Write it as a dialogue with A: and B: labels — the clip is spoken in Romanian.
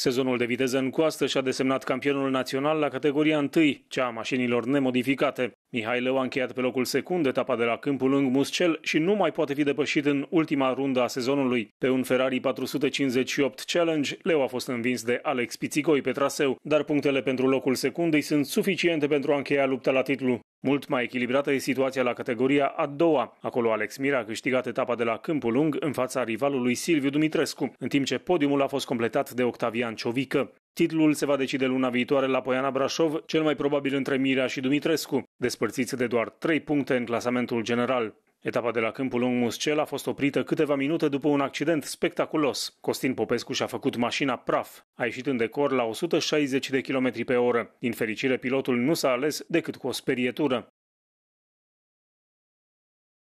A: Sezonul de viteză în coastă și-a desemnat campionul național la categoria 1, cea a mașinilor nemodificate. Mihai Leu a încheiat pe locul secund etapa de la Câmpul Lung Muscel și nu mai poate fi depășit în ultima rundă a sezonului. Pe un Ferrari 458 Challenge, Leu a fost învins de Alex Pițicoi pe traseu, dar punctele pentru locul secundei sunt suficiente pentru a încheia lupta la titlu. Mult mai echilibrată e situația la categoria a doua. Acolo Alex Mira a câștigat etapa de la Câmpul Lung în fața rivalului Silviu Dumitrescu, în timp ce podiumul a fost completat de Octavian Ciovică. Titlul se va decide luna viitoare la Poiana Brașov, cel mai probabil între Mira și Dumitrescu, despărțiți de doar 3 puncte în clasamentul general. Etapa de la Câmpul Lung Muscel a fost oprită câteva minute după un accident spectaculos. Costin Popescu și-a făcut mașina praf. A ieșit în decor la 160 de km pe oră. Din fericire, pilotul nu s-a ales decât cu o sperietură.